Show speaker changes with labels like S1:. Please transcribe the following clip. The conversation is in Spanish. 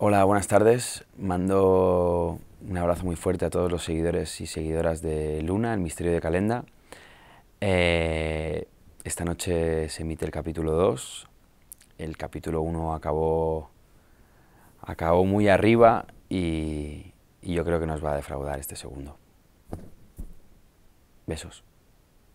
S1: Hola, buenas tardes. Mando un abrazo muy fuerte a todos los seguidores y seguidoras de Luna, el Misterio de Calenda. Eh, esta noche se emite el capítulo 2. El capítulo 1 acabó, acabó muy arriba y yo creo que nos va a defraudar este segundo. Besos.